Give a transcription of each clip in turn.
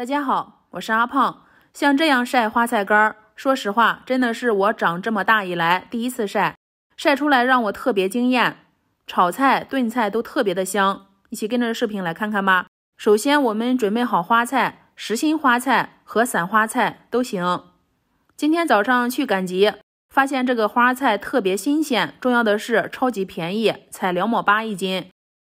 大家好，我是阿胖。像这样晒花菜干儿，说实话，真的是我长这么大以来第一次晒，晒出来让我特别惊艳。炒菜、炖菜都特别的香。一起跟着视频来看看吧。首先，我们准备好花菜，实心花菜和散花菜都行。今天早上去赶集，发现这个花菜特别新鲜，重要的是超级便宜，才两毛八一斤。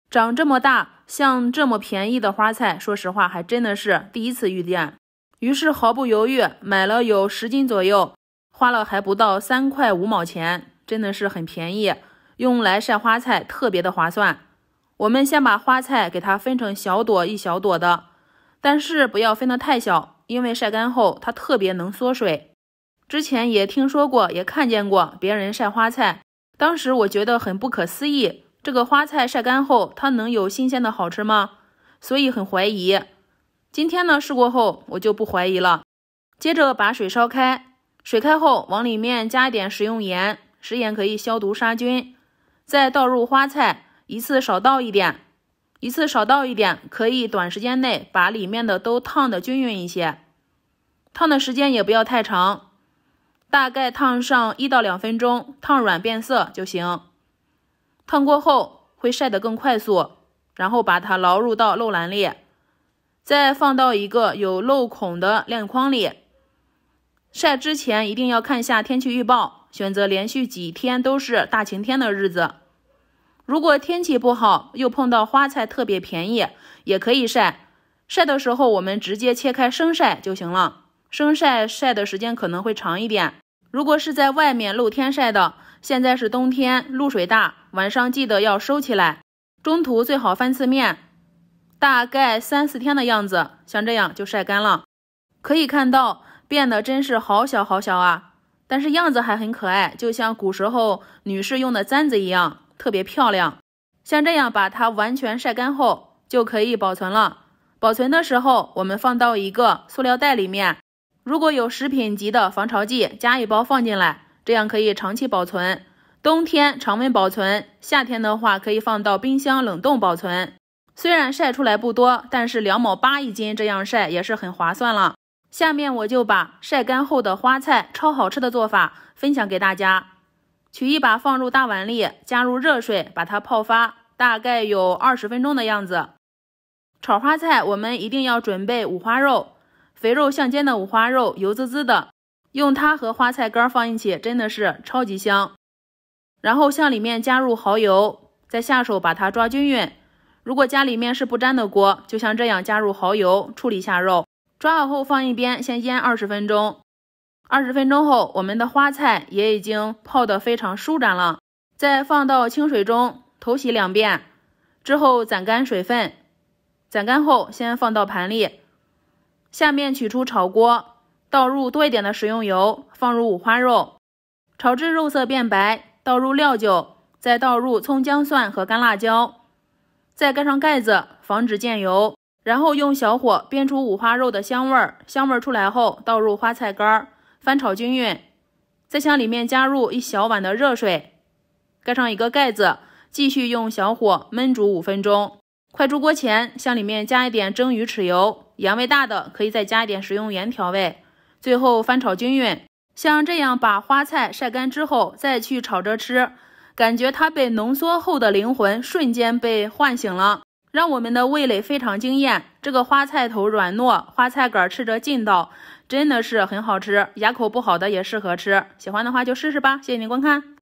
长这么大。像这么便宜的花菜，说实话还真的是第一次遇见。于是毫不犹豫买了有十斤左右，花了还不到三块五毛钱，真的是很便宜。用来晒花菜特别的划算。我们先把花菜给它分成小朵，一小朵的，但是不要分得太小，因为晒干后它特别能缩水。之前也听说过，也看见过别人晒花菜，当时我觉得很不可思议。这个花菜晒干后，它能有新鲜的好吃吗？所以很怀疑。今天呢试过后，我就不怀疑了。接着把水烧开，水开后往里面加一点食用盐，食盐可以消毒杀菌。再倒入花菜，一次少倒一点，一次少倒一点，可以短时间内把里面的都烫的均匀一些。烫的时间也不要太长，大概烫上一到两分钟，烫软变色就行。烫过后会晒得更快速，然后把它捞入到漏篮里，再放到一个有漏孔的晾筐里。晒之前一定要看一下天气预报，选择连续几天都是大晴天的日子。如果天气不好，又碰到花菜特别便宜，也可以晒。晒的时候我们直接切开生晒就行了，生晒晒的时间可能会长一点。如果是在外面露天晒的，现在是冬天，露水大。晚上记得要收起来，中途最好翻次面，大概三四天的样子，像这样就晒干了。可以看到变得真是好小好小啊，但是样子还很可爱，就像古时候女士用的簪子一样，特别漂亮。像这样把它完全晒干后，就可以保存了。保存的时候，我们放到一个塑料袋里面，如果有食品级的防潮剂，加一包放进来，这样可以长期保存。冬天常温保存，夏天的话可以放到冰箱冷冻保存。虽然晒出来不多，但是两毛八一斤，这样晒也是很划算了。下面我就把晒干后的花菜超好吃的做法分享给大家。取一把放入大碗里，加入热水把它泡发，大概有二十分钟的样子。炒花菜我们一定要准备五花肉，肥肉相间的五花肉油滋滋的，用它和花菜干放一起，真的是超级香。然后向里面加入蚝油，再下手把它抓均匀。如果家里面是不粘的锅，就像这样加入蚝油处理下肉，抓好后放一边先腌二十分钟。二十分钟后，我们的花菜也已经泡得非常舒展了，再放到清水中投洗两遍，之后攒干水分，攒干后先放到盘里。下面取出炒锅，倒入多一点的食用油，放入五花肉，炒至肉色变白。倒入料酒，再倒入葱姜蒜和干辣椒，再盖上盖子，防止溅油。然后用小火煸出五花肉的香味儿，香味儿出来后，倒入花菜干儿，翻炒均匀。再向里面加入一小碗的热水，盖上一个盖子，继续用小火焖煮五分钟。快出锅前，向里面加一点蒸鱼豉油，盐味大的可以再加一点食用盐调味。最后翻炒均匀。像这样把花菜晒干之后再去炒着吃，感觉它被浓缩后的灵魂瞬间被唤醒了，让我们的味蕾非常惊艳。这个花菜头软糯，花菜杆吃着劲道，真的是很好吃。牙口不好的也适合吃，喜欢的话就试试吧。谢谢您观看。